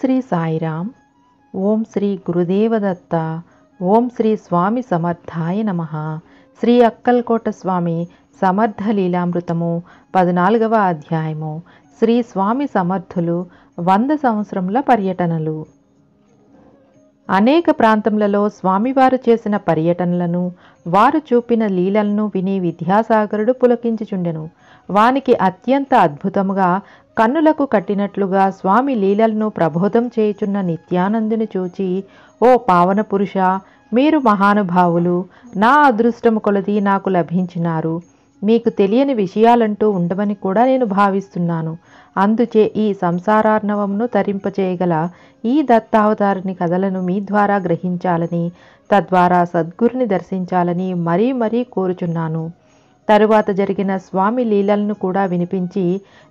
శ్రీ సాయిరామ్ ఓం శ్రీ గురుదేవదత్త ఓం శ్రీ స్వామి సమర్థాయ నమ శ్రీ అక్కల్కోట స్వామి సమర్థ లీలామృతము పద్నాలుగవ అధ్యాయము శ్రీ స్వామి సమర్థులు వంద సంవత్సరముల పర్యటనలు అనేక ప్రాంతములలో స్వామివారు చేసిన పర్యటనలను వారు చూపిన లీలలను విని విద్యాసాగరుడు పులకించుచుండెను వానికి అత్యంత అద్భుతముగా కన్నులకు కట్టినట్లుగా స్వామి లీలలను ప్రబోధం చేయుచున్న నిత్యానందుని చూచి ఓ పావన పురుష మీరు మహానుభావులు నా అదృష్టము కొలది నాకు లభించినారు మీకు తెలియని విషయాలంటూ ఉండవని కూడా నేను భావిస్తున్నాను అందుచే ఈ సంసారార్ణవంను తరింపచేయగల ఈ దత్తావతారిని కథలను మీ ద్వారా గ్రహించాలని తద్వారా సద్గురుని దర్శించాలని మరీ మరీ కోరుచున్నాను తరువాత జరిగిన స్వామి లీలలను కూడా వినిపించి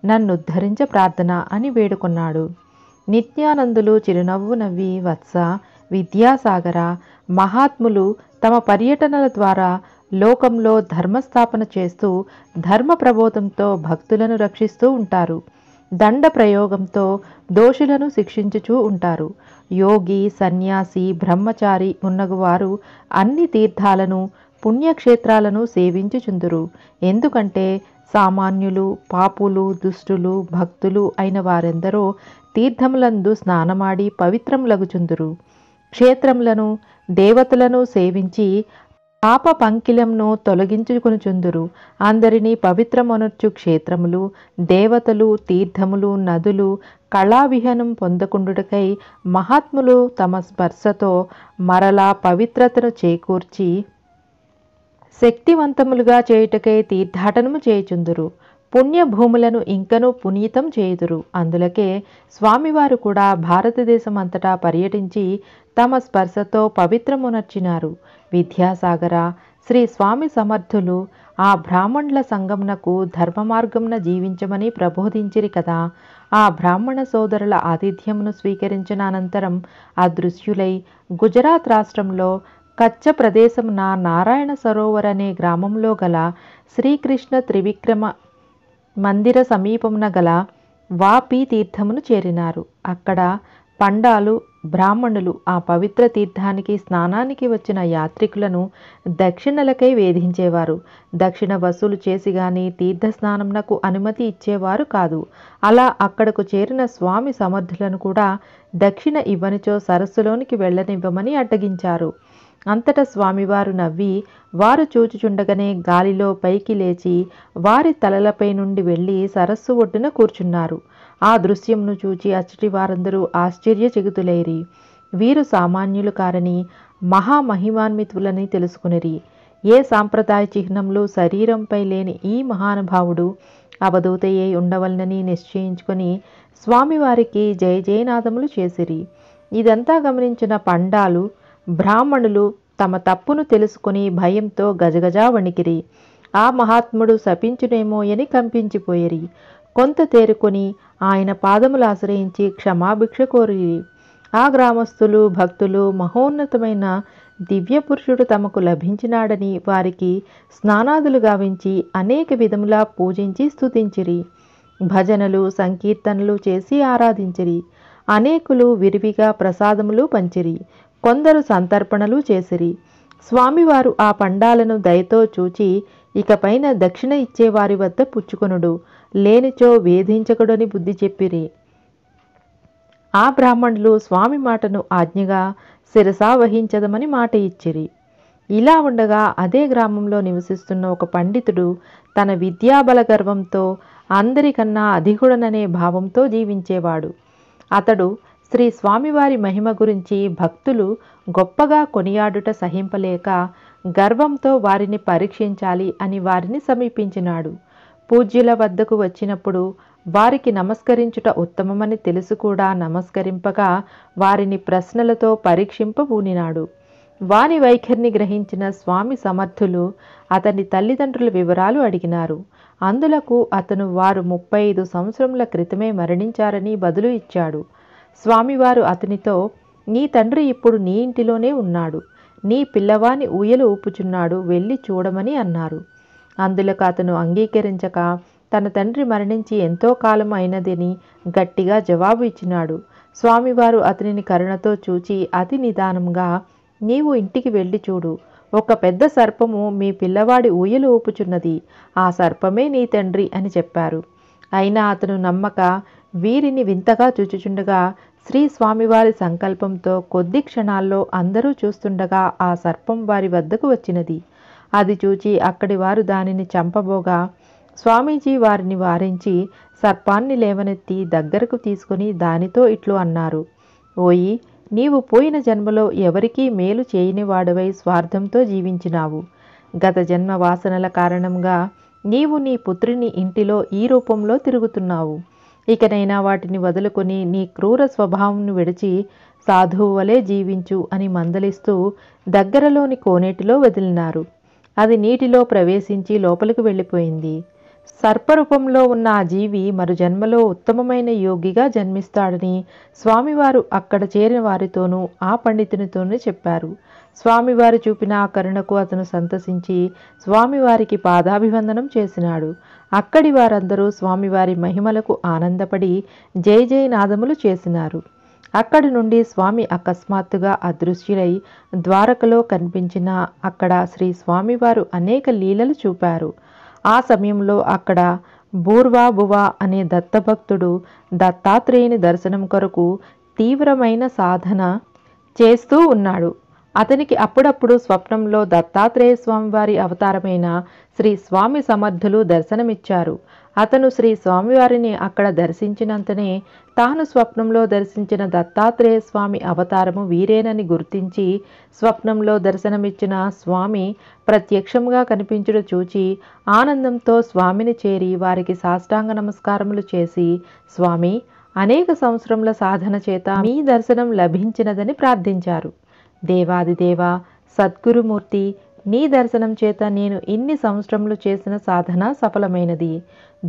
నన్నుద్ధరించ ప్రార్థన అని వేడుకున్నాడు నిత్యానందులు చిరునవ్వు నవ్వి వత్స విద్యాసాగర మహాత్ములు తమ పర్యటనల ద్వారా లోకంలో ధర్మస్థాపన చేస్తూ ధర్మ ప్రబోధంతో భక్తులను రక్షిస్తూ ఉంటారు దండ ప్రయోగంతో దోషులను శిక్షించుచూ ఉంటారు యోగి సన్యాసి బ్రహ్మచారి మున్నగువారు అన్ని తీర్థాలను పుణ్యక్షేత్రాలను సేవించుచుందురు ఎందుకంటే సామాన్యులు పాపులు దుష్టులు భక్తులు అయిన వారెందరో తీర్థములందు స్నానమాడి పవిత్రములగుచుందురు క్షేత్రములను దేవతలను సేవించి పాప పంకిలంను తొలగించుకునిచుందురు అందరినీ పవిత్రమనొచ్చు క్షేత్రములు దేవతలు తీర్థములు నదులు కళావిహనం పొందకుండుటకై మహాత్ములు తమ స్పర్శతో మరలా పవిత్రతను చేకూర్చి శక్తివంతములుగా చేయుటకై తీర్థాటనము చేయుచుందురు పుణ్యభూములను ఇంకనూ పునీతం చేయుదురు అందులకే స్వామివారు కూడా భారతదేశం అంతటా పర్యటించి తమ స్పర్శతో పవిత్రమునర్చినారు విద్యాసాగర శ్రీ స్వామి సమర్థులు ఆ బ్రాహ్మణుల సంగమునకు ధర్మ మార్గంన జీవించమని ప్రబోధించిరి కదా ఆ బ్రాహ్మణ సోదరుల ఆతిథ్యమును స్వీకరించిన అనంతరం అదృశ్యులై గుజరాత్ రాష్ట్రంలో కచ్చ ప్రదేశమున నారాయణ సరోవర్ అనే గ్రామంలో గల శ్రీకృష్ణ త్రివిక్రమ మందిర సమీపమున గల వాపి తీర్థమును చేరినారు అక్కడ పండాలు బ్రాహ్మణులు ఆ పవిత్ర తీర్థానికి స్నానానికి వచ్చిన యాత్రికులను దక్షిణలకై వేధించేవారు దక్షిణ వసూలు చేసి గాని తీర్థ స్నానంనకు అనుమతి ఇచ్చేవారు కాదు అలా అక్కడకు చేరిన స్వామి సమర్థులను కూడా దక్షిణ ఇవ్వనిచో సరస్సులోనికి వెళ్ళనివ్వమని అడ్డగించారు అంతటా స్వామివారు నవ్వి వారు చూచుచుండగనే గాలిలో పైకి లేచి వారి తలలపై నుండి వెళ్ళి సరస్సు ఒడ్డున కూర్చున్నారు ఆ దృశ్యంను చూచి అచ్చటి వారందరూ ఆశ్చర్యచకితులైరి వీరు సామాన్యులు కారని మహామహిమాన్వితులని తెలుసుకునిరి ఏ సాంప్రదాయ చిహ్నంలో శరీరంపై లేని ఈ మహానుభావుడు అవధూతయే ఉండవలనని నిశ్చయించుకొని స్వామివారికి జయ జయనాదములు చేసిరి ఇదంతా గమనించిన పండాలు బ్రాహ్మణులు తమ తప్పును తెలుసుకుని భయంతో గజగజా వణికిరి ఆ మహాత్ముడు శపించునేమో అని కంపించిపోయిరి కొంత తేరుకొని ఆయన పాదములు ఆశ్రయించి క్షమాభిక్ష కోరి ఆ గ్రామస్తులు భక్తులు మహోన్నతమైన దివ్యపురుషుడు తమకు లభించినాడని వారికి స్నానాదులు గావించి అనేక విధములా పూజించి స్థుతించిరి భజనలు సంకీర్తనలు చేసి ఆరాధించిరి అనేకులు విరివిగా ప్రసాదములు పంచిరి కొందరు సంతర్పణలు చేసిరి స్వామివారు ఆ పండాలను దయతో చూచి ఇకపైన దక్షిణ ఇచ్చేవారి వద్ద పుచ్చుకొనుడు లేనిచో వేధించకుడని బుద్ధి చెప్పిరి ఆ బ్రాహ్మణులు స్వామి మాటను ఆజ్ఞగా శిరసా వహించదమని మాట ఇచ్చిరి ఇలా ఉండగా అదే గ్రామంలో నివసిస్తున్న ఒక పండితుడు తన విద్యాబల గర్వంతో అందరికన్నా అధిగుడననే భావంతో జీవించేవాడు అతడు శ్రీ స్వామివారి మహిమ గురించి భక్తులు గొప్పగా కొనియాడుట సహింపలేక గర్వంతో వారిని పరీక్షించాలి అని వారిని సమీపించినాడు పూజ్యుల వద్దకు వచ్చినప్పుడు వారికి నమస్కరించుట ఉత్తమమని తెలుసు కూడా నమస్కరింపగా వారిని ప్రశ్నలతో పరీక్షింపబూనినాడు వాని వైఖరిని గ్రహించిన స్వామి సమర్థులు అతని తల్లిదండ్రుల వివరాలు అడిగినారు అందులకు అతను వారు ముప్పై ఐదు సంవత్సరముల క్రితమే మరణించారని బదులు ఇచ్చాడు స్వామివారు అతనితో నీ తండ్రి ఇప్పుడు నీ ఇంటిలోనే ఉన్నాడు నీ పిల్లవాని ఊయలు ఊపుచున్నాడు వెళ్ళి చూడమని అన్నారు అందులోకి అతను అంగీకరించక తన తండ్రి మరణించి ఎంతో కాలం అయినదని గట్టిగా జవాబు ఇచ్చినాడు స్వామివారు అతనిని కరుణతో చూచి అతి నిదానంగా నీవు ఇంటికి వెళ్ళి చూడు ఒక పెద్ద సర్పము మీ పిల్లవాడి ఊయలు ఊపుచున్నది ఆ సర్పమే నీ తండ్రి అని చెప్పారు అయినా అతను నమ్మక వీరిని వింతగా చూచుచుండగా శ్రీ స్వామివారి సంకల్పంతో కొద్ది క్షణాల్లో అందరూ చూస్తుండగా ఆ సర్పం వారి వద్దకు వచ్చినది అది చూచి అక్కడి వారు దానిని చంపబోగా స్వామీజీ వారిని వారించి సర్పాన్ని లేవనెత్తి దగ్గరకు తీసుకుని దానితో ఇట్లు అన్నారు ఓయి నీవు పోయిన జన్మలో ఎవరికీ మేలు చేయని వాడవై స్వార్థంతో జీవించినావు గత జన్మ వాసనల కారణంగా నీవు నీ పుత్రిని ఇంటిలో ఈ రూపంలో తిరుగుతున్నావు ఇకనైనా వాటిని వదులుకొని నీ క్రూర స్వభావంను విడిచి సాధువు వలె జీవించు అని మందలిస్తూ దగ్గరలోని కోనేటిలో వదిలినారు అది నీటిలో ప్రవేశించి లోపలికి వెళ్ళిపోయింది సర్పరూపంలో ఉన్న ఆ జీవి మరు జన్మలో ఉత్తమమైన యోగిగా జన్మిస్తాడని స్వామివారు అక్కడ చేరిన వారితోనూ ఆ పండితునితోనూ చెప్పారు స్వామివారు చూపిన ఆ కరుణకు అతను సంతసించి స్వామివారికి పాదాభివందనం చేసినాడు అక్కడి వారందరూ స్వామివారి మహిమలకు ఆనందపడి జై జయ జయనాదములు చేసినారు అక్కడి నుండి స్వామి అకస్మాత్తుగా అదృశ్యులై ద్వారకలో కనిపించిన అక్కడ శ్రీ స్వామివారు అనేక లీలలు చూపారు ఆ సమయంలో అక్కడ బువా అనే దత్తభక్తుడు దత్తాత్రేయుని దర్శనం కొరకు తీవ్రమైన సాధన చేస్తూ ఉన్నాడు అతనికి అప్పుడప్పుడు స్వప్నంలో దత్తాత్రేయ స్వామివారి అవతారమైన శ్రీ స్వామి సమర్థులు దర్శనమిచ్చారు అతను శ్రీ స్వామివారిని అక్కడ దర్శించినంతనే తాను స్వప్నంలో దర్శించిన దత్తాత్రేయ స్వామి అవతారము వీరేనని గుర్తించి స్వప్నంలో దర్శనమిచ్చిన స్వామి ప్రత్యక్షంగా కనిపించుట చూచి ఆనందంతో స్వామిని చేరి వారికి సాష్టాంగ నమస్కారములు చేసి స్వామి అనేక సంవత్సరముల సాధన చేత మీ దర్శనం లభించినదని ప్రార్థించారు దేవాదిదేవ సద్గురుమూర్తి నీ దర్శనం చేత నేను ఇన్ని సంవత్సరములు చేసిన సాధన సఫలమైనది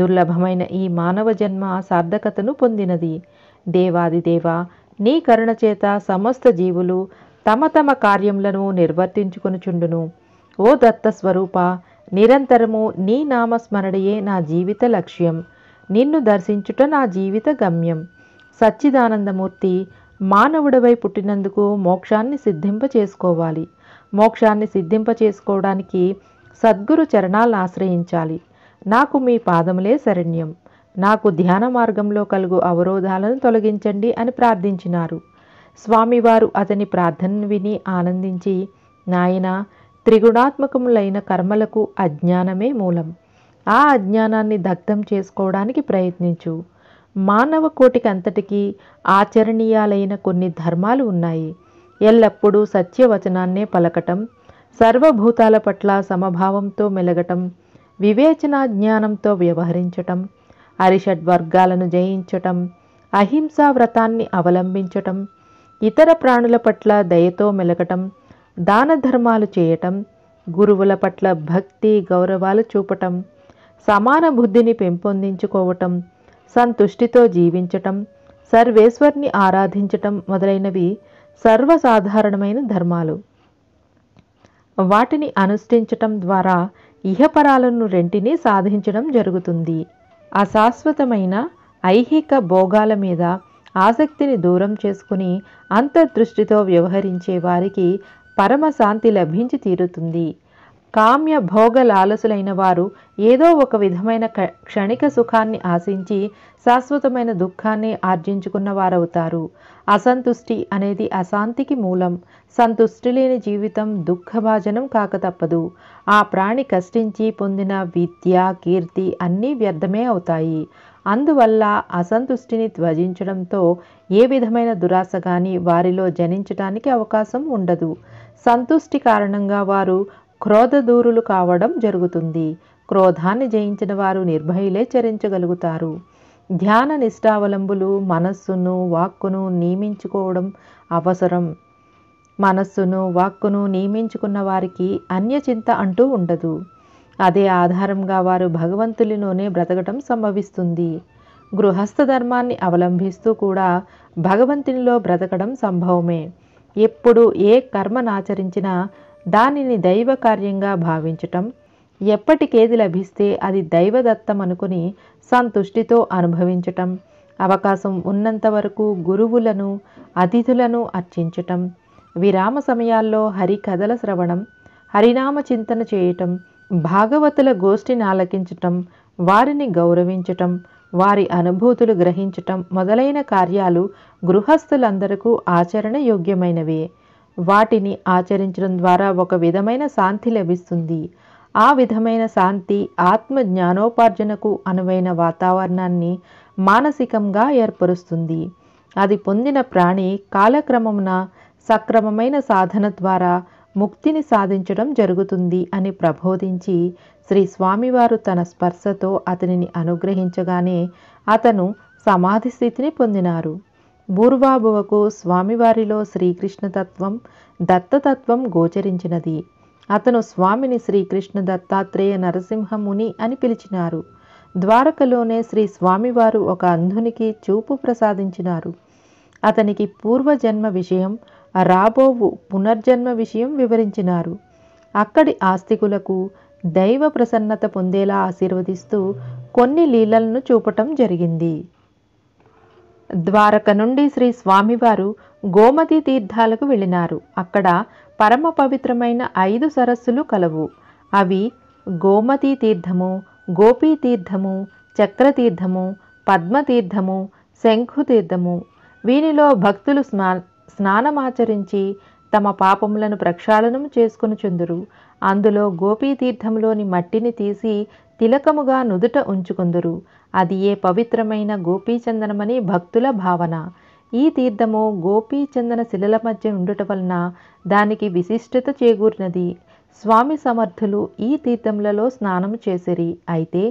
దుర్లభమైన ఈ మానవ జన్మ సార్థకతను పొందినది దేవాదిదేవ నీ కరుణ చేత సమస్త జీవులు తమ తమ కార్యములను నిర్వర్తించుకొనుచుండును ఓ దత్త స్వరూప నిరంతరము నీ నామస్మరణయే నా జీవిత లక్ష్యం నిన్ను దర్శించుట నా జీవిత గమ్యం సచ్చిదానందమూర్తి మానవుడవై పుట్టినందుకు మోక్షాన్ని సిద్ధింప చేసుకోవాలి మోక్షాన్ని సిద్ధింప చేసుకోవడానికి సద్గురు చరణాలను ఆశ్రయించాలి నాకు మీ పాదములే శరణ్యం నాకు ధ్యాన మార్గంలో కలుగు అవరోధాలను తొలగించండి అని ప్రార్థించినారు స్వామివారు అతని ప్రార్థనను విని ఆనందించి నాయన త్రిగుణాత్మకములైన కర్మలకు అజ్ఞానమే మూలం ఆ అజ్ఞానాన్ని దగ్ధం చేసుకోవడానికి ప్రయత్నించు మానవ కోటికి అంతటికీ ఆచరణీయాలైన కొన్ని ధర్మాలు ఉన్నాయి ఎల్లప్పుడూ సత్యవచనాన్నే పలకటం సర్వభూతాల పట్ల సమభావంతో మెలగటం వివేచనా జ్ఞానంతో వ్యవహరించటం అరిషడ్ వర్గాలను జయించటం అహింసా వ్రతాన్ని అవలంబించటం ఇతర ప్రాణుల పట్ల దయతో మెలగటం దాన ధర్మాలు చేయటం గురువుల పట్ల భక్తి గౌరవాలు చూపటం సమాన బుద్ధిని పెంపొందించుకోవటం సంతుష్టితో జీవించటం సర్వేశ్వర్ని ఆరాధించటం మొదలైనవి సర్వసాధారణమైన ధర్మాలు వాటిని అనుష్ఠించటం ద్వారా ఇహపరాలను రెంటిని సాధించడం జరుగుతుంది అశాశ్వతమైన ఐహిక భోగాల మీద ఆసక్తిని దూరం చేసుకుని అంతర్దృష్టితో వ్యవహరించే వారికి పరమశాంతి లభించి తీరుతుంది కామ్య భోగ లాలసులైన వారు ఏదో ఒక విధమైన క్షణిక సుఖాన్ని ఆశించి శాశ్వతమైన దుఃఖాన్ని ఆర్జించుకున్న వారవుతారు అసంతుష్టి అనేది అశాంతికి మూలం సంతుష్టి లేని జీవితం దుఃఖభాజనం కాక తప్పదు ఆ ప్రాణి కష్టించి పొందిన విద్య కీర్తి అన్నీ వ్యర్థమే అవుతాయి అందువల్ల అసంతుష్టిని త్వజించడంతో ఏ విధమైన దురాశ కానీ వారిలో జనించటానికి అవకాశం ఉండదు సంతుష్టి కారణంగా వారు క్రోధదూరులు కావడం జరుగుతుంది క్రోధాన్ని జయించిన వారు నిర్భయులే చరించగలుగుతారు ధ్యాన నిష్టావలంబులు మనస్సును వాక్కును నియమించుకోవడం అవసరం మనస్సును వాక్కును నియమించుకున్న వారికి అన్యచింత అంటూ ఉండదు అదే ఆధారంగా వారు భగవంతునిలోనే బ్రతకటం సంభవిస్తుంది గృహస్థ ధర్మాన్ని అవలంబిస్తూ కూడా భగవంతునిలో బ్రతకడం సంభవమే ఎప్పుడు ఏ కర్మనాచరించినా దానిని దైవ కార్యంగా భావించటం ఎప్పటికేది లభిస్తే అది దైవదత్తం అనుకుని సంతుష్టితో అనుభవించటం అవకాశం ఉన్నంత వరకు గురువులను అతిథులను అర్చించటం విరామ సమయాల్లో హరి కథల శ్రవణం హరినామ చింతన చేయటం భాగవతుల గోష్ఠిని ఆలకించటం వారిని గౌరవించటం వారి అనుభూతులు గ్రహించటం మొదలైన కార్యాలు గృహస్థులందరకు ఆచరణ యోగ్యమైనవే వాటిని ఆచరించడం ద్వారా ఒక విధమైన శాంతి లభిస్తుంది ఆ విధమైన శాంతి ఆత్మ జ్ఞానోపార్జనకు అనువైన వాతావరణాన్ని మానసికంగా ఏర్పరుస్తుంది అది పొందిన ప్రాణి కాలక్రమమున సక్రమమైన సాధన ద్వారా ముక్తిని సాధించడం జరుగుతుంది అని ప్రబోధించి శ్రీ స్వామివారు తన స్పర్శతో అతనిని అనుగ్రహించగానే అతను సమాధి స్థితిని పొందినారు బూర్వాబువకు స్వామివారిలో శ్రీకృష్ణతత్వం దత్తతత్వం గోచరించినది అతను స్వామిని శ్రీకృష్ణ దత్తాత్రేయ నరసింహముని అని పిలిచినారు ద్వారకలోనే శ్రీ స్వామివారు ఒక అంధునికి చూపు ప్రసాదించినారు అతనికి పూర్వజన్మ విషయం రాబోవు పునర్జన్మ విషయం వివరించినారు అక్కడి ఆస్తికులకు దైవ ప్రసన్నత పొందేలా ఆశీర్వదిస్తూ కొన్ని లీలలను చూపటం జరిగింది ద్వారక నుండి శ్రీ స్వామివారు గోమతి తీర్థాలకు వెళ్ళినారు అక్కడ పరమ పవిత్రమైన ఐదు సరస్సులు కలవు అవి గోమతి తీర్థము గోపీతీర్థము చక్రతీర్థము పద్మతీర్థము శంఖుతీర్థము వీనిలో భక్తులు స్నా స్నానమాచరించి తమ పాపములను ప్రక్షాళనం చెందురు అందులో గోపీతీర్థంలోని మట్టిని తీసి తిలకముగా నుదుట ఉంచుకుందురు అది ఏ పవిత్రమైన గోపీచందనమని భక్తుల భావన ఈ తీర్థము గోపీచందన శిలల మధ్య ఉండుట వలన దానికి విశిష్టత చేకూరినది స్వామి సమర్థులు ఈ తీర్థములలో స్నానం చేసిరి అయితే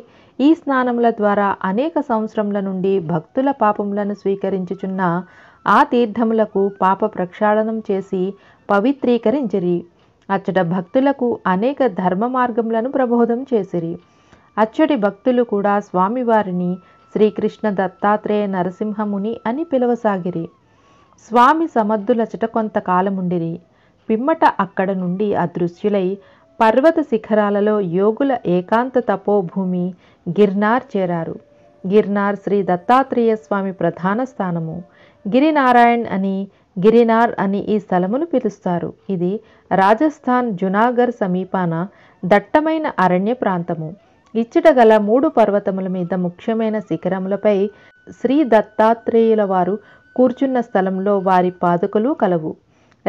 ఈ స్నానముల ద్వారా అనేక సంవత్సరముల నుండి భక్తుల పాపములను స్వీకరించుచున్న ఆ తీర్థములకు పాప ప్రక్షాళనం చేసి పవిత్రీకరించిరి అచ్చట భక్తులకు అనేక ధర్మ మార్గములను ప్రబోధం చేసిరి అచ్చడి భక్తులు కూడా స్వామివారిని శ్రీకృష్ణ దత్తాత్రేయ నరసింహముని అని పిలవసాగిరి స్వామి సమర్థులచట కొంతకాలముండిరి పిమ్మట అక్కడ నుండి అదృశ్యులై పర్వత శిఖరాలలో యోగుల ఏకాంత తపోభూమి గిర్నార్ చేరారు గిర్నార్ శ్రీ దత్తాత్రేయ స్వామి ప్రధాన స్థానము గిరినారాయణ్ అని గిరినార్ అని ఈ స్థలమును పిలుస్తారు ఇది రాజస్థాన్ జునాగర్ సమీపాన దట్టమైన అరణ్య ప్రాంతము ఇచ్చట గల మూడు పర్వతముల మీద ముఖ్యమైన శిఖరములపై శ్రీ దత్తాత్రేయుల వారు కూర్చున్న స్థలంలో వారి పాదుకలు కలవు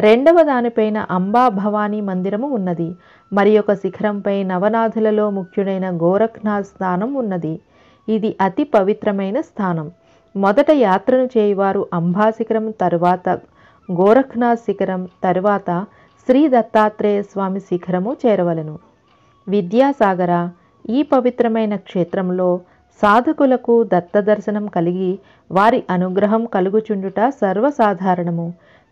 రెండవ దానిపైన అంబా భవానీ మందిరము ఉన్నది మరి ఒక శిఖరంపై నవనాథులలో ముఖ్యుడైన గోరఖ్నాథ్ స్థానం ఉన్నది ఇది అతి పవిత్రమైన స్థానం మొదట యాత్రను చేయవారు అంబా శిఖరం తరువాత గోరఖ్నాథ్ శిఖరం తరువాత శ్రీ దత్తాత్రేయ స్వామి శిఖరము చేరవలను విద్యాసాగర ఈ పవిత్రమైన క్షేత్రంలో సాధకులకు దత్తదర్శనం కలిగి వారి అనుగ్రహం కలుగుచుండుట సర్వసాధారణము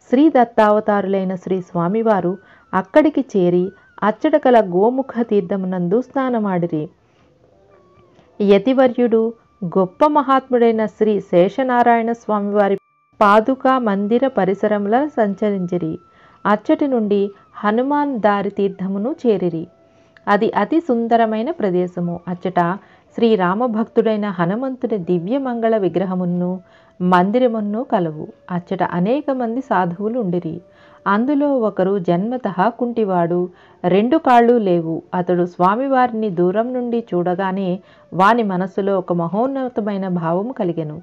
శ్రీ దత్తావతారులైన శ్రీ స్వామివారు అక్కడికి చేరి అచ్చడకల గోముఖ తీర్థమునందు స్నానమాడిరి యతివర్యుడు గొప్ప మహాత్ముడైన శ్రీ శేషనారాయణ స్వామివారి పాదుకా మందిర పరిసరముల సంచరించిరి అచ్చటి నుండి హనుమాన్ దారి తీర్థమును చేరిరి అది అతి సుందరమైన ప్రదేశము అచ్చట శ్రీరామభక్తుడైన హనుమంతుని దివ్యమంగళ విగ్రహమును మందిరమును కలవు అచ్చట అనేక మంది సాధువులు ఉండిరి అందులో ఒకరు జన్మత కుంటివాడు రెండు కాళ్ళు లేవు అతడు స్వామివారిని దూరం నుండి చూడగానే వాని మనసులో ఒక మహోన్నతమైన భావం కలిగెను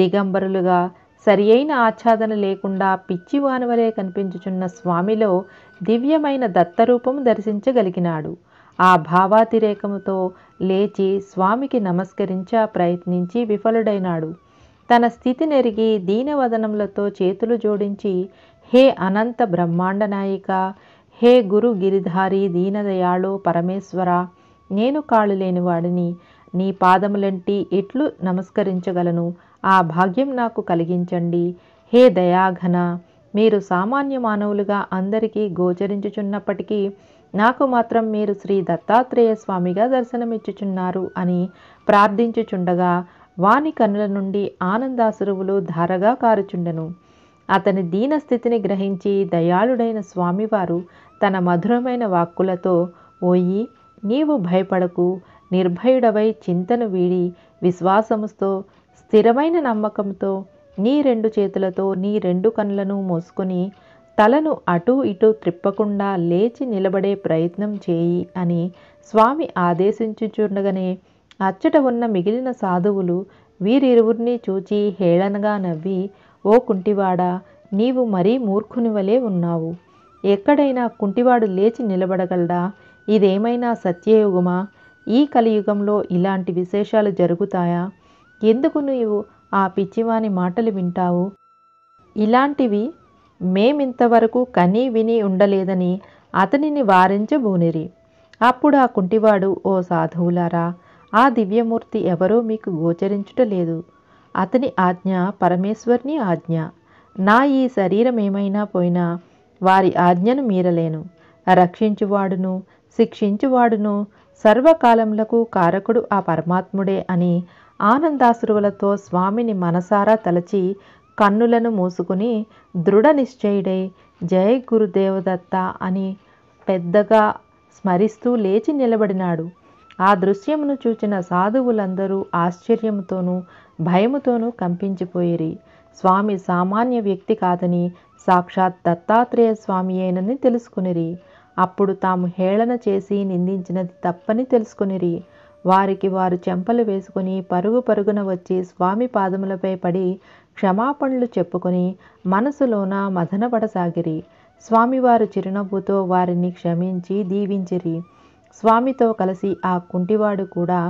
దిగంబరులుగా సరి అయిన ఆచ్ఛాదన లేకుండా పిచ్చివానవలే కనిపించుచున్న స్వామిలో దివ్యమైన దత్తరూపము దర్శించగలిగినాడు ఆ భావాతిరేకముతో లేచి స్వామికి నమస్కరించ ప్రయత్నించి విఫలుడైనాడు తన స్థితి నెరిగి దీనవదనములతో చేతులు జోడించి హే అనంత బ్రహ్మాండ నాయిక హే గురు గిరిధారి దీనదయాళో పరమేశ్వర నేను కాళ్ళు లేనివాడిని నీ పాదములంటి ఎట్లు నమస్కరించగలను ఆ భాగ్యం నాకు కలిగించండి హే దయాఘన మీరు సామాన్య మానవులుగా అందరికీ గోచరించుచున్నప్పటికీ నాకు మాత్రం మీరు శ్రీ దత్తాత్రేయ స్వామిగా దర్శనమిచ్చుచున్నారు అని ప్రార్థించుచుండగా వాని కన్నుల నుండి ఆనందాసురువులు ధారగా కారుచుండెను అతని దీనస్థితిని గ్రహించి దయాళుడైన స్వామివారు తన మధురమైన వాక్కులతో ఓయి నీవు భయపడకు నిర్భయుడవై చింతను వీడి విశ్వాసముతో స్థిరమైన నమ్మకంతో నీ రెండు చేతులతో నీ రెండు కన్నులను మోసుకొని తలను అటూ ఇటూ త్రిప్పకుండా లేచి నిలబడే ప్రయత్నం చేయి అని స్వామి ఆదేశించుచుండగానే అచ్చట ఉన్న మిగిలిన సాధువులు వీరిరువురిని చూచి హేళనగా నవ్వి ఓ కుంటివాడా నీవు మరీ మూర్ఖుని ఉన్నావు ఎక్కడైనా కుంటివాడు లేచి నిలబడగలడా ఇదేమైనా సత్యయుగమా ఈ కలియుగంలో ఇలాంటి విశేషాలు జరుగుతాయా ఎందుకు నీవు ఆ పిచ్చివాని మాటలు వింటావు ఇలాంటివి మేమింతవరకు కనీ విని ఉండలేదని అతనిని వారించబూనిరి అప్పుడు ఆ కుంటివాడు ఓ సాధువులారా ఆ దివ్యమూర్తి ఎవరో మీకు గోచరించుట లేదు అతని ఆజ్ఞ పరమేశ్వర్ని ఆజ్ఞ నా ఈ శరీరం ఏమైనా పోయినా వారి ఆజ్ఞను మీరలేను రక్షించువాడును శిక్షించువాడును సర్వకాలములకు కారకుడు ఆ పరమాత్ముడే అని ఆనందాశ్రువులతో స్వామిని మనసారా తలచి కన్నులను మూసుకుని దృఢ నిశ్చయుడై జయ గురుదేవదత్త అని పెద్దగా స్మరిస్తూ లేచి నిలబడినాడు ఆ దృశ్యమును చూచిన సాధువులందరూ ఆశ్చర్యంతోనూ భయముతోనూ కంపించిపోయిరి స్వామి సామాన్య వ్యక్తి కాదని సాక్షాత్ దత్తాత్రేయ స్వామి అయినని తెలుసుకునిరి అప్పుడు తాము హేళన చేసి నిందించినది తప్పని తెలుసుకునిరి వారికి వారు చెంపలు వేసుకుని పరుగు పరుగున వచ్చి స్వామి పాదములపై పడి క్షమాపణలు చెప్పుకొని మనసులోన మదనపడసాగిరి స్వామివారు చిరునవ్వుతో వారిని క్షమించి దీవించిరి స్వామితో కలిసి ఆ కుంటివాడు కూడా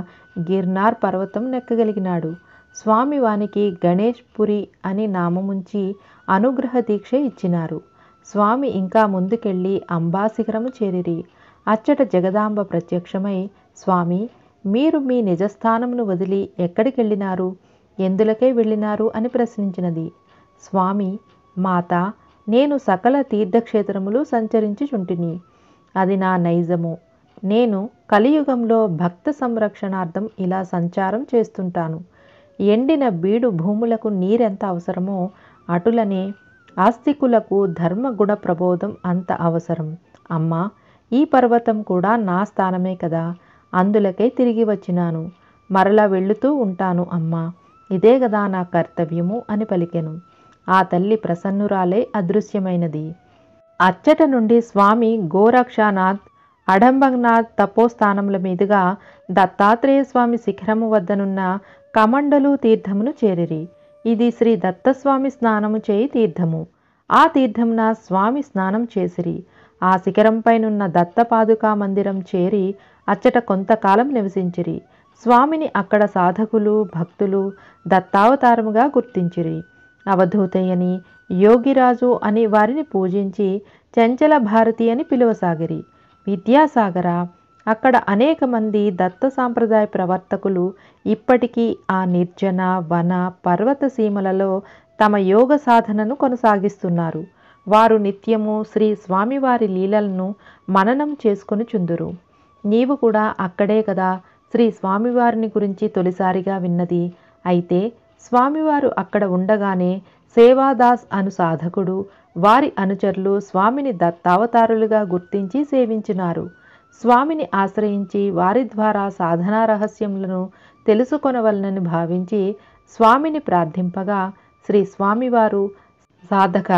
గిర్నార్ పర్వతం నెక్కగలిగినాడు స్వామి వానికి గణేష్ పురి అని నామముంచి అనుగ్రహ దీక్ష ఇచ్చినారు స్వామి ఇంకా ముందుకెళ్ళి అంబాశిఖరము చేరిరి అచ్చట జగదాంబ ప్రత్యక్షమై స్వామి మీరు మీ నిజస్థానమును వదిలి ఎక్కడికెళ్ళినారు ఎందులకై వెళ్ళినారు అని ప్రశ్నించినది స్వామి మాత నేను సకల తీర్థక్షేత్రములు సంచరించుచుంటిని అది నా నైజము నేను కలియుగంలో భక్త సంరక్షణార్థం ఇలా సంచారం చేస్తుంటాను ఎండిన బీడు భూములకు నీరెంత అవసరమో అటులనే ఆస్తికులకు ధర్మగుణ ప్రబోధం అంత అవసరం అమ్మా ఈ పర్వతం కూడా నా స్థానమే కదా అందులకే తిరిగి వచ్చినాను మరలా వెళుతూ ఉంటాను అమ్మా ఇదే కదా నా కర్తవ్యము అని పలికెను ఆ తల్లి ప్రసన్నురాలే అదృశ్యమైనది అచ్చట నుండి స్వామి గోరక్షానాథ్ అడంబంగ్నాథ్ తపోస్థానముల మీదుగా దత్తాత్రేయ స్వామి శిఖరము వద్దనున్న కమండలు తీర్థమును చేరిరి ఇది శ్రీ దత్తస్వామి స్నానము చేయి తీర్థము ఆ తీర్థంన స్వామి స్నానం చేసిరి ఆ శిఖరంపైనున్న దత్తపాదుకా మందిరం చేరి అచ్చట కొంతకాలం నివసించిరి స్వామిని అక్కడ సాధకులు భక్తులు దత్తావతారముగా గుర్తించిరి అవధూతయ్యని యోగిరాజు అని వారిని పూజించి చంచల భారతి అని పిలువసాగిరి విద్యాసాగర అక్కడ అనేక మంది దత్త సాంప్రదాయ ప్రవర్తకులు ఇప్పటికీ ఆ నిర్జన వన పర్వత సీమలలో తమ యోగ సాధనను కొనసాగిస్తున్నారు వారు నిత్యము శ్రీ స్వామివారి లీలలను మననం చేసుకుని చుందురు నీవు కూడా అక్కడే కదా శ్రీ స్వామివారిని గురించి తొలిసారిగా విన్నది అయితే స్వామివారు అక్కడ ఉండగానే సేవాదాస్ అను సాధకుడు వారి అనుచరులు స్వామిని దత్తావతారులుగా గుర్తించి సేవించినారు స్వామిని ఆశ్రయించి వారి ద్వారా సాధనా రహస్యములను తెలుసుకొనవలనని భావించి స్వామిని ప్రార్థింపగా శ్రీ స్వామివారు సాధక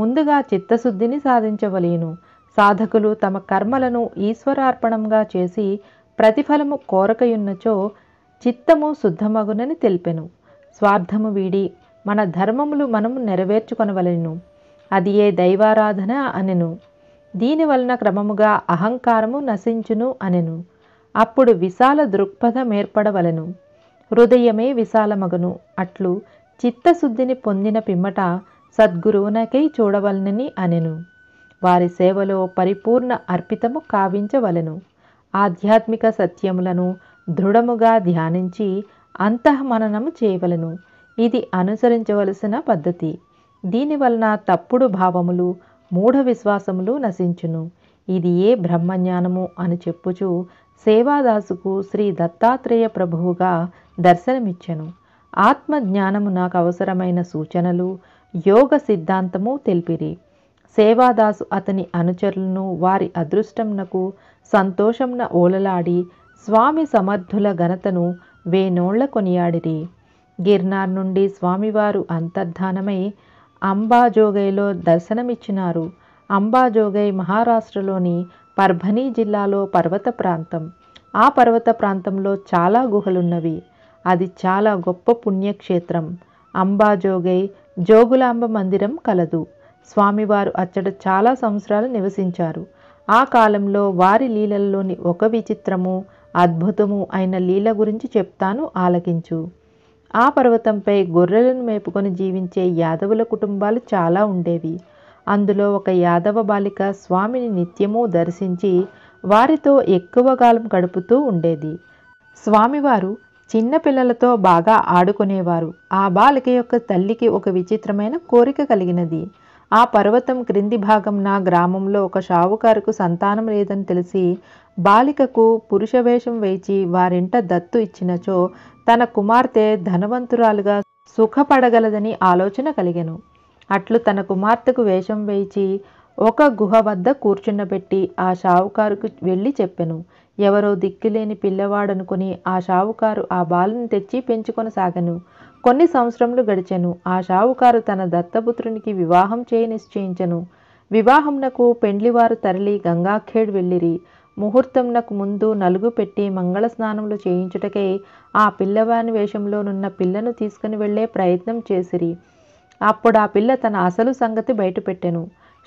ముందుగా చిత్తశుద్ధిని సాధించవలేను సాధకులు తమ కర్మలను ఈశ్వరార్పణంగా చేసి ప్రతిఫలము కోరకయున్నచో చిత్తము శుద్ధమగునని తెలిపెను స్వార్థము వీడి మన ధర్మములు మనము నెరవేర్చుకొనవలను అది ఏ దైవారాధన అనెను దీనివలన క్రమముగా అహంకారము నశించును అనెను అప్పుడు విశాల దృక్పథం ఏర్పడవలను హృదయమే విశాలమగును అట్లు చిత్తశుద్ధిని పొందిన పిమ్మట సద్గురువునకై చూడవలనని అనెను వారి సేవలో పరిపూర్ణ అర్పితము కావించవలను ఆధ్యాత్మిక సత్యములను దృఢముగా ధ్యానించి అంతఃమననము చేయవలను ఇది అనుసరించవలసిన పద్ధతి దీనివలన తప్పుడు భావములు మూఢ విశ్వాసములు నశించును ఇది ఏ బ్రహ్మజ్ఞానము అని చెప్పుచు సేవాదాసుకు శ్రీ దత్తాత్రేయ ప్రభువుగా దర్శనమిచ్చెను ఆత్మజ్ఞానము నాకు అవసరమైన సూచనలు యోగ సిద్ధాంతము తెలిపిరి సేవాదాసు అతని అనుచరులను వారి అదృష్టంనకు సంతోషంన ఓలలాడి స్వామి సమర్థుల ఘనతను వేనోళ్ల కొనియాడిరి గిర్నార్ నుండి స్వామివారు అంతర్ధానమై అంబాజోగైలో దర్శనమిచ్చినారు అంబాజోగై మహారాష్ట్రలోని పర్భనీ జిల్లాలో పర్వత ప్రాంతం ఆ పర్వత ప్రాంతంలో చాలా గుహలున్నవి అది చాలా గొప్ప పుణ్యక్షేత్రం అంబాజోగై జోగులాంబ మందిరం కలదు స్వామివారు అచ్చట చాలా సంవత్సరాలు నివసించారు ఆ కాలంలో వారి లీలల్లోని ఒక విచిత్రము అద్భుతము అయిన లీల గురించి చెప్తాను ఆలకించు ఆ పర్వతంపై గొర్రెలను మేపుకొని జీవించే యాదవుల కుటుంబాలు చాలా ఉండేవి అందులో ఒక యాదవ బాలిక స్వామిని నిత్యము దర్శించి వారితో ఎక్కువ కాలం గడుపుతూ ఉండేది స్వామివారు చిన్నపిల్లలతో బాగా ఆడుకునేవారు ఆ బాలిక యొక్క తల్లికి ఒక విచిత్రమైన కోరిక కలిగినది ఆ పర్వతం క్రింది భాగం నా గ్రామంలో ఒక షావుకారుకు సంతానం లేదని తెలిసి బాలికకు పురుషవేషం వేచి వారింట దత్తు ఇచ్చినచో తన కుమార్తె ధనవంతురాలుగా సుఖపడగలదని ఆలోచన కలిగెను అట్లు తన కుమార్తెకు వేషం వేచి ఒక గుహ వద్ద కూర్చున్నబెట్టి ఆ షావుకారుకు వెళ్ళి చెప్పెను ఎవరో దిక్కులేని పిల్లవాడనుకుని ఆ షావుకారు ఆ బాలుని తెచ్చి పెంచుకొనసాగను కొన్ని సంవత్సరములు గడిచెను ఆ షావుకారు తన దత్తపుత్రునికి వివాహం చేయ నిశ్చయించెను వివాహంనకు పెండ్లివారు తరలి గంగాఖేడ్ వెళ్ళిరి ముహూర్తంనకు ముందు నలుగు పెట్టి మంగళ స్నానములు చేయించుటకై ఆ పిల్లవాని వేషంలోనున్న పిల్లను తీసుకుని వెళ్లే ప్రయత్నం చేసిరి అప్పుడు ఆ పిల్ల తన అసలు సంగతి బయటపెట్టెను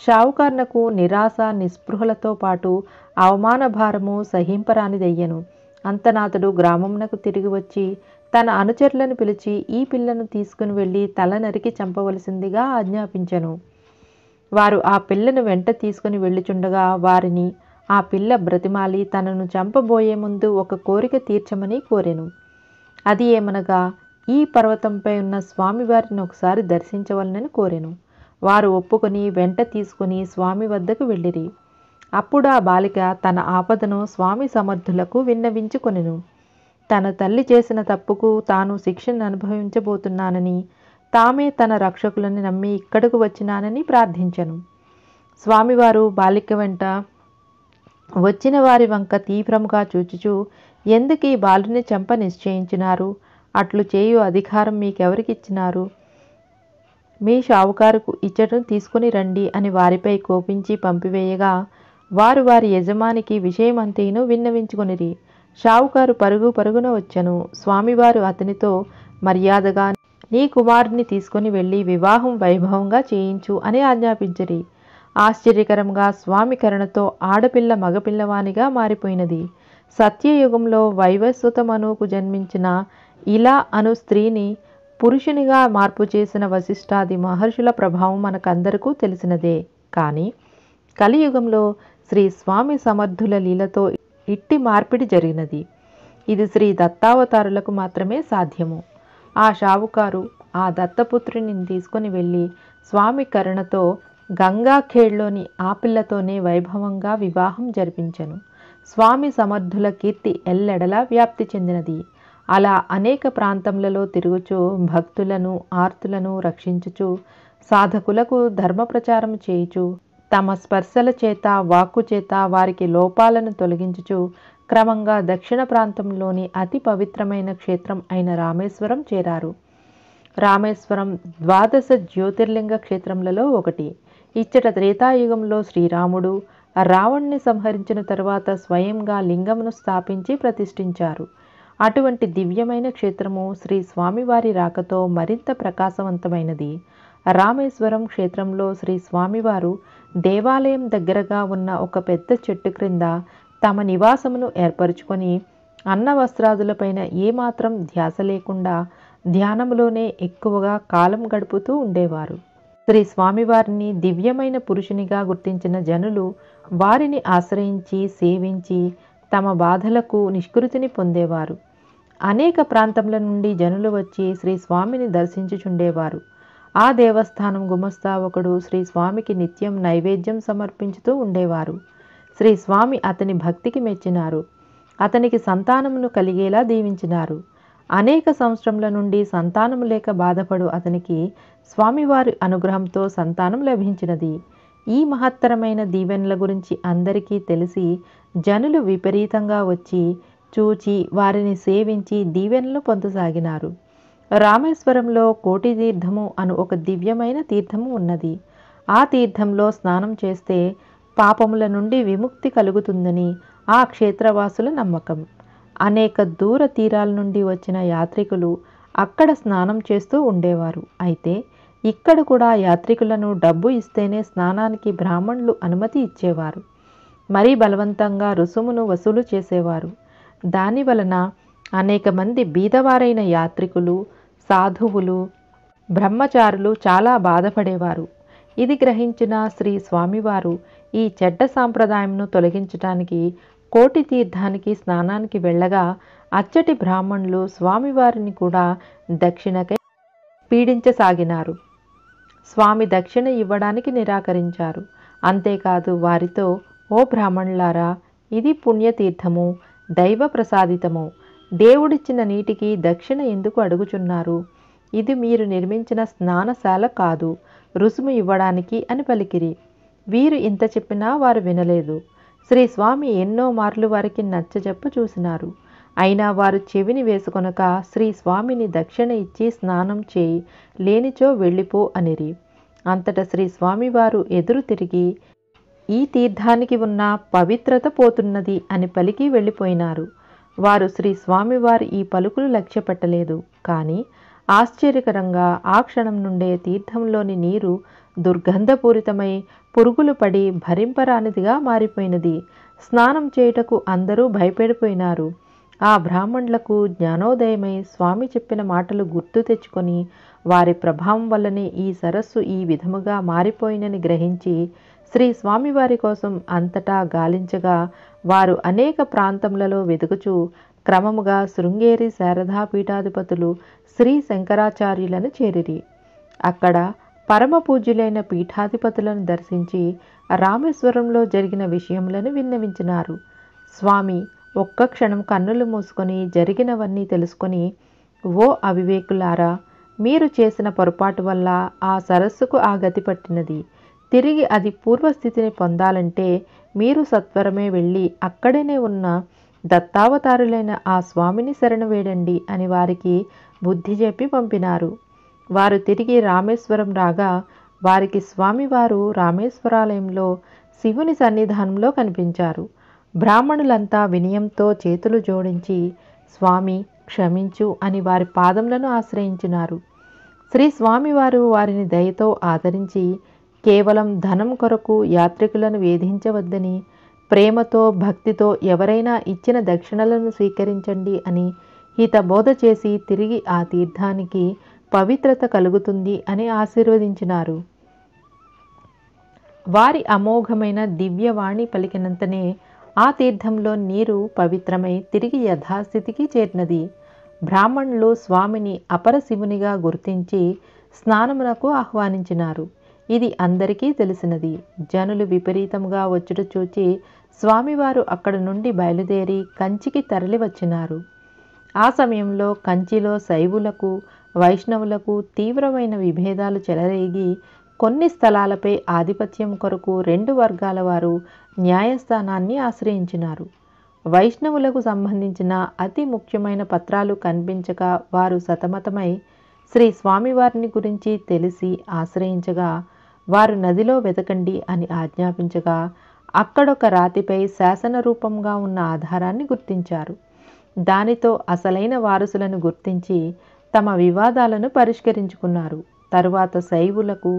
షావుకారునకు నిరాశ నిస్పృహలతో పాటు అవమాన భారము సహింపరానిదయ్యను అంతనాథుడు గ్రామంనకు తిరిగి వచ్చి తన అనుచరులను పిలిచి ఈ పిల్లను తీసుకుని వెళ్ళి తల నరికి చంపవలసిందిగా ఆజ్ఞాపించను వారు ఆ పిల్లను వెంట తీసుకుని వెళ్ళుచుండగా వారిని ఆ పిల్ల బ్రతిమాలి తనను చంపబోయే ముందు ఒక కోరిక తీర్చమని కోరెను అది ఏమనగా ఈ పర్వతంపై ఉన్న స్వామివారిని ఒకసారి దర్శించవలనని కోరెను వారు ఒప్పుకొని వెంట తీసుకుని స్వామి వద్దకు వెళ్ళిరి అప్పుడు ఆ బాలిక తన ఆపదను స్వామి సమర్థులకు విన్నవించుకొనెను తన తల్లి చేసిన తప్పుకు తాను శిక్షను అనుభవించబోతున్నానని తామే తన రక్షకులని నమ్మి ఇక్కడకు వచ్చినానని ప్రార్థించను స్వామివారు బాలిక వెంట వచ్చిన వారి వంక తీవ్రముగా చూచుచు ఎందుకు ఈ బాలుని చంప నిశ్చయించినారు అట్లు చేయు అధికారం మీకెవరికిచ్చినారు మీ షావుకారుకు ఇచ్చటం తీసుకుని రండి అని వారిపై కోపించి పంపివేయగా వారు వారి యజమానికి విషయమంతేను విన్నవించుకొనిరి షావుకారు పరుగు పరుగున వచ్చెను స్వామివారు అతనితో మర్యాదగా నీ కుమారుని తీసుకుని వెళ్ళి వివాహం వైభవంగా చేయించు అని ఆజ్ఞాపించరి ఆశ్చర్యకరంగా స్వామి కరుణతో ఆడపిల్ల మగపిల్లవానిగా మారిపోయినది సత్యయుగంలో వైవస్వతమనుకు జన్మించిన ఇలా అను స్త్రీని పురుషునిగా మార్పు చేసిన వశిష్ఠాది మహర్షుల ప్రభావం మనకందరికీ తెలిసినదే కానీ కలియుగంలో శ్రీ స్వామి సమర్థుల లీలతో ఇట్టి మార్పిడి జరిగినది ఇది శ్రీ దత్తావతారులకు మాత్రమే సాధ్యము ఆ షావుకారు ఆ దత్తపుత్రుని తీసుకుని వెళ్ళి స్వామి కరుణతో గంగాఖేడ్లోని ఆ పిల్లతోనే వైభవంగా వివాహం జరిపించను స్వామి సమర్థుల కీర్తి ఎల్లెడలా వ్యాప్తి చెందినది అలా అనేక ప్రాంతములలో తిరుగుచు భక్తులను ఆర్తులను రక్షించుచు సాధకులకు ధర్మ ప్రచారం చేయుచు తమ స్పర్శల చేత వాక్కు చేత వారికి లోపాలను తొలగించుచు క్రమంగా దక్షిణ ప్రాంతంలోని అతి పవిత్రమైన క్షేత్రం అయిన రామేశ్వరం చేరారు రామేశ్వరం ద్వాదశ జ్యోతిర్లింగ క్షేత్రములలో ఒకటి ఇచ్చట త్రేతాయుగంలో శ్రీరాముడు రావణ్ణి సంహరించిన తరువాత స్వయంగా లింగమును స్థాపించి ప్రతిష్ఠించారు అటువంటి దివ్యమైన క్షేత్రము శ్రీ స్వామివారి రాకతో మరింత ప్రకాశవంతమైనది రామేశ్వరం క్షేత్రంలో శ్రీ స్వామివారు దేవాలయం దగ్గరగా ఉన్న ఒక పెద్ద చెట్టు క్రింద తమ నివాసమును ఏర్పరచుకొని అన్న వస్త్రాదులపైన ఏమాత్రం ధ్యాస లేకుండా ధ్యానంలోనే ఎక్కువగా కాలం గడుపుతూ ఉండేవారు శ్రీ స్వామివారిని దివ్యమైన పురుషునిగా గుర్తించిన జనులు వారిని ఆశ్రయించి సేవించి తమ బాధలకు నిష్కృతిని పొందేవారు అనేక ప్రాంతముల నుండి జనులు వచ్చి శ్రీ స్వామిని దర్శించుచుండేవారు ఆ దేవస్థానం గుమస్తా ఒకడు శ్రీ స్వామికి నిత్యం నైవేద్యం సమర్పించుతూ ఉండేవారు శ్రీ స్వామి అతని భక్తికి మెచ్చినారు అతనికి సంతానమును కలిగేలా దీవించినారు అనేక సంవత్సరంల నుండి సంతానం లేక బాధపడు అతనికి స్వామివారి అనుగ్రహంతో సంతానం లభించినది ఈ మహత్తరమైన దీవెనల గురించి అందరికీ తెలిసి జనులు విపరీతంగా వచ్చి చూచి వారిని సేవించి దీవెనలు పొందసాగినారు రామేశ్వరంలో కోటి తీర్థము అను ఒక దివ్యమైన తీర్థము ఉన్నది ఆ తీర్థంలో స్నానం చేస్తే పాపముల నుండి విముక్తి కలుగుతుందని ఆ క్షేత్రవాసుల నమ్మకం అనేక దూర తీరాల నుండి వచ్చిన యాత్రికులు అక్కడ స్నానం చేస్తూ ఉండేవారు అయితే ఇక్కడ కూడా యాత్రికులను డబ్బు ఇస్తేనే స్నానానికి బ్రాహ్మణులు అనుమతి ఇచ్చేవారు మరీ బలవంతంగా రుసుమును వసూలు చేసేవారు దాని వలన అనేక మంది బీదవారైన యాత్రికులు సాధువులు బ్రహ్మచారులు చాలా బాధపడేవారు ఇది గ్రహించిన శ్రీ స్వామివారు ఈ చెడ్డ సాంప్రదాయంను తొలగించటానికి కోటి తీర్థానికి స్నానానికి వెళ్ళగా అచ్చటి బ్రాహ్మణులు స్వామివారిని కూడా దక్షిణకై పీడించసాగినారు స్వామి దక్షిణ ఇవ్వడానికి నిరాకరించారు అంతేకాదు వారితో ఓ బ్రాహ్మణులారా ఇది పుణ్యతీర్థము దైవ ప్రసాదితము దేవుడిచ్చిన నీటికి దక్షిణ ఎందుకు అడుగుచున్నారు ఇది మీరు నిర్మించిన స్నానశాల కాదు రుసుము ఇవ్వడానికి అని పలికిరి వీరు ఇంత చెప్పినా వారు వినలేదు శ్రీ స్వామి ఎన్నో మార్లు వారికి నచ్చజెప్పు చూసినారు అయినా వారు చెవిని వేసుకొనక శ్రీ స్వామిని దక్షిణ ఇచ్చి స్నానం చేయి లేనిచో వెళ్ళిపో అనిరి అంతట శ్రీ స్వామివారు ఎదురు తిరిగి ఈ తీర్థానికి ఉన్న పవిత్రత పోతున్నది అని పలికి వెళ్ళిపోయినారు వారు శ్రీ స్వామివారి ఈ పలుకులు లక్ష్యపెట్టలేదు కానీ ఆశ్చర్యకరంగా ఆ క్షణం నుండే తీర్థంలోని నీరు దుర్గంధపూరితమై పురుగులు పడి భరింపరానిదిగా మారిపోయినది స్నానం చేయుటకు అందరూ భయపడిపోయినారు ఆ బ్రాహ్మణులకు జ్ఞానోదయమై స్వామి చెప్పిన మాటలు గుర్తు తెచ్చుకొని వారి ప్రభావం వల్లనే ఈ సరస్సు ఈ విధముగా మారిపోయినని గ్రహించి శ్రీ స్వామివారి కోసం అంతటా గాలించగా వారు అనేక ప్రాంతములలో వెతుకుచు క్రమముగా శృంగేరి శారదా పీఠాధిపతులు శ్రీ శంకరాచార్యులను చేరిరి అక్కడ పరమ పూజ్యులైన పీఠాధిపతులను దర్శించి రామేశ్వరంలో జరిగిన విషయములను విన్నవించినారు స్వామి ఒక్క క్షణం కన్నులు మూసుకొని జరిగినవన్నీ తెలుసుకొని ఓ అవివేకులారా మీరు చేసిన పొరపాటు వల్ల ఆ సరస్సుకు ఆ గతి పట్టినది తిరిగి అది పూర్వస్థితిని పొందాలంటే మీరు సత్వరమే వెళ్ళి అక్కడనే ఉన్న దత్తావతారులైన ఆ స్వామిని శరణు వేడండి అని వారికి బుద్ధి చెప్పి పంపినారు వారు తిరిగి రామేశ్వరం రాగా వారికి స్వామివారు రామేశ్వరాలయంలో శివుని సన్నిధానంలో కనిపించారు బ్రాహ్మణులంతా వినయంతో చేతులు జోడించి స్వామి క్షమించు అని వారి పాదములను ఆశ్రయించినారు శ్రీ స్వామివారు వారిని దయతో ఆదరించి కేవలం ధనం కొరకు యాత్రికులను వేధించవద్దని ప్రేమతో భక్తితో ఎవరైనా ఇచ్చిన దక్షిణలను స్వీకరించండి అని హితబోధ చేసి తిరిగి ఆ తీర్థానికి పవిత్రత కలుగుతుంది అని ఆశీర్వదించినారు వారి అమోఘమైన దివ్యవాణి పలికినంతనే ఆ తీర్థంలో నీరు పవిత్రమై తిరిగి యథాస్థితికి చేరినది బ్రాహ్మణులు స్వామిని అపర శివునిగా గుర్తించి స్నానమునకు ఆహ్వానించినారు ఇది అందరికీ తెలిసినది జనులు విపరీతంగా వచ్చుట చూచి స్వామివారు అక్కడి నుండి బయలుదేరి కంచికి తరలివచ్చినారు ఆ సమయంలో కంచిలో శైవులకు వైష్ణవులకు తీవ్రమైన విభేదాలు చెలరేగి కొన్ని స్థలాలపై ఆధిపత్యం కొరకు రెండు వర్గాల వారు న్యాయస్థానాన్ని ఆశ్రయించినారు వైష్ణవులకు సంబంధించిన అతి ముఖ్యమైన పత్రాలు కనిపించక వారు సతమతమై శ్రీ స్వామివారిని గురించి తెలిసి ఆశ్రయించగా వారు నదిలో వెతకండి అని ఆజ్ఞాపించగా అక్కడొక రాతిపై శాసన రూపంగా ఉన్న ఆధారాన్ని గుర్తించారు దానితో అసలైన వారసులను గుర్తించి తమ వివాదాలను పరిష్కరించుకున్నారు తరువాత శైవులకు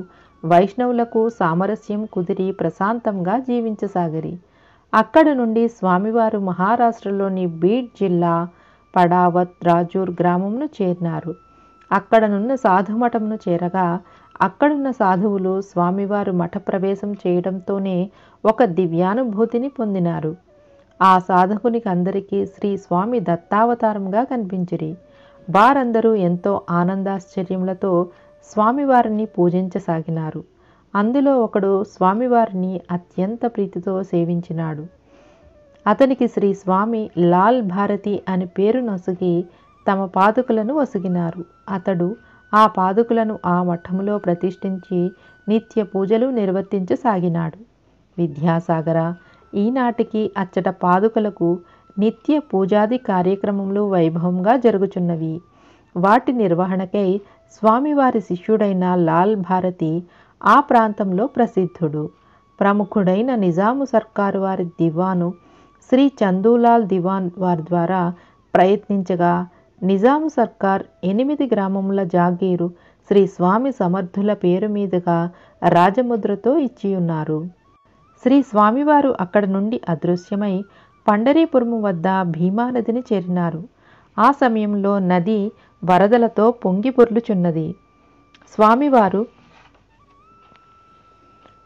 వైష్ణవులకు సామరస్యం కుదిరి ప్రశాంతంగా జీవించసాగిరి అక్కడ నుండి స్వామివారు మహారాష్ట్రలోని బీడ్ జిల్లా పడావత్ రాజూర్ గ్రామంను చేరినారు అక్కడనున్న సాధుమఠంను చేరగా అక్కడున్న సాధువులు స్వామివారు మఠ ప్రవేశం చేయడంతోనే ఒక దివ్యానుభూతిని పొందినారు ఆ సాధకునికి అందరికీ శ్రీ స్వామి దత్తావతారంగా కనిపించిరి వారందరూ ఎంతో ఆనందాశ్చర్యములతో స్వామివారిని పూజించసాగినారు అందులో ఒకడు స్వామివారిని అత్యంత ప్రీతితో సేవించినాడు అతనికి శ్రీ స్వామి లాల్ భారతి అని పేరు నొసగి తమ పాదుకలను వసిగినారు అతడు ఆ పాదుకులను ఆ మఠములో ప్రతిష్ఠించి నిత్య పూజలు నిర్వర్తించసాగినాడు విద్యాసాగర ఈనాటికి అచ్చట పాదుకలకు నిత్య పూజాది కార్యక్రమములు వైభవంగా జరుగుచున్నవి వాటి నిర్వహణకై స్వామివారి శిష్యుడైన లాల్ భారతి ఆ ప్రాంతంలో ప్రసిద్ధుడు ప్రముఖుడైన నిజాము సర్కారు వారి దివాను శ్రీ చందూలాల్ దివాన్ వారి ద్వారా ప్రయత్నించగా నిజాము సర్కార్ ఎనిమిది గ్రామముల జాగీరు శ్రీ స్వామి సమర్థుల పేరు మీదుగా రాజముద్రతో ఇచ్చియున్నారు శ్రీ స్వామివారు అక్కడ నుండి అదృశ్యమై పండరీపురము వద్ద భీమానదిని చేరినారు ఆ సమయంలో నది వరదలతో పొంగిపొర్లుచున్నది స్వామివారు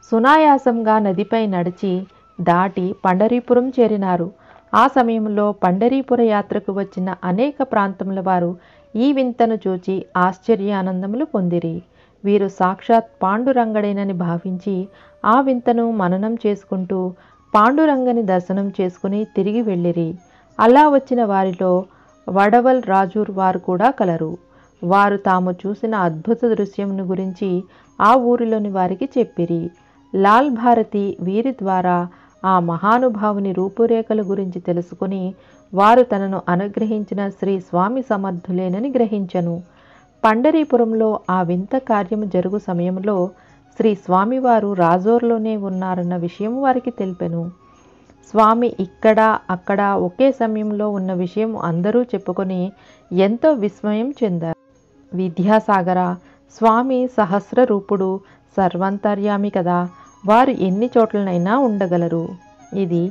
సునాయాసంగా నదిపై నడిచి దాటి పండరీపురం చేరినారు ఆ సమయంలో పండరీపుర యాత్రకు వచ్చిన అనేక ప్రాంతముల వారు ఈ వింతను చూచి ఆశ్చర్యానందములు పొందిరి వీరు సాక్షాత్ పాండురంగడేనని భావించి ఆ వింతను మననం చేసుకుంటూ పాండురంగని దర్శనం చేసుకుని తిరిగి వెళ్ళిరి అలా వచ్చిన వారిలో వడవల్ రాజూర్ వారు కూడా కలరు వారు తాము చూసిన అద్భుత దృశ్యంను గురించి ఆ ఊరిలోని వారికి చెప్పిరి లాల్ భారతి వీరి ద్వారా ఆ మహానుభావుని రూపురేఖల గురించి తెలుసుకుని వారు తనను అనుగ్రహించిన శ్రీ స్వామి సమర్థులేనని గ్రహించను పండరీపురంలో ఆ వింత కార్యము జరుగు సమయంలో శ్రీ స్వామివారు రాజోర్లోనే ఉన్నారన్న విషయం వారికి తెలిపెను స్వామి ఇక్కడ అక్కడ ఒకే సమయంలో ఉన్న విషయం అందరూ చెప్పుకొని ఎంతో విస్మయం చెందారు విద్యాసాగర స్వామి సహస్ర రూపుడు సర్వంతర్యామి కదా వారు ఎన్ని చోట్లనైనా ఉండగలరు ఇది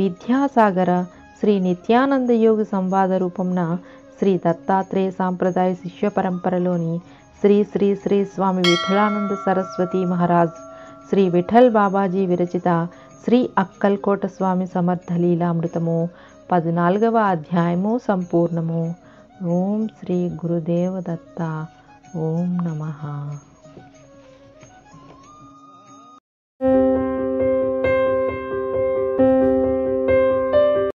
విద్యాసాగర శ్రీ నిత్యానంద యోగి సంవాద రూపంన శ్రీ దత్తాత్రేయ సాంప్రదాయ శిష్య పరంపరలోని శ్రీ శ్రీ శ్రీ స్వామి విఠలానంద సరస్వతి మహారాజ్ శ్రీ విఠల్ బాబాజీ విరచిత శ్రీ అక్కల్కోట స్వామి సమర్థ లీలామృతము పద్నాలుగవ అధ్యాయము సంపూర్ణము ఓం శ్రీ గురుదేవ దత్త ఓం నమ thank you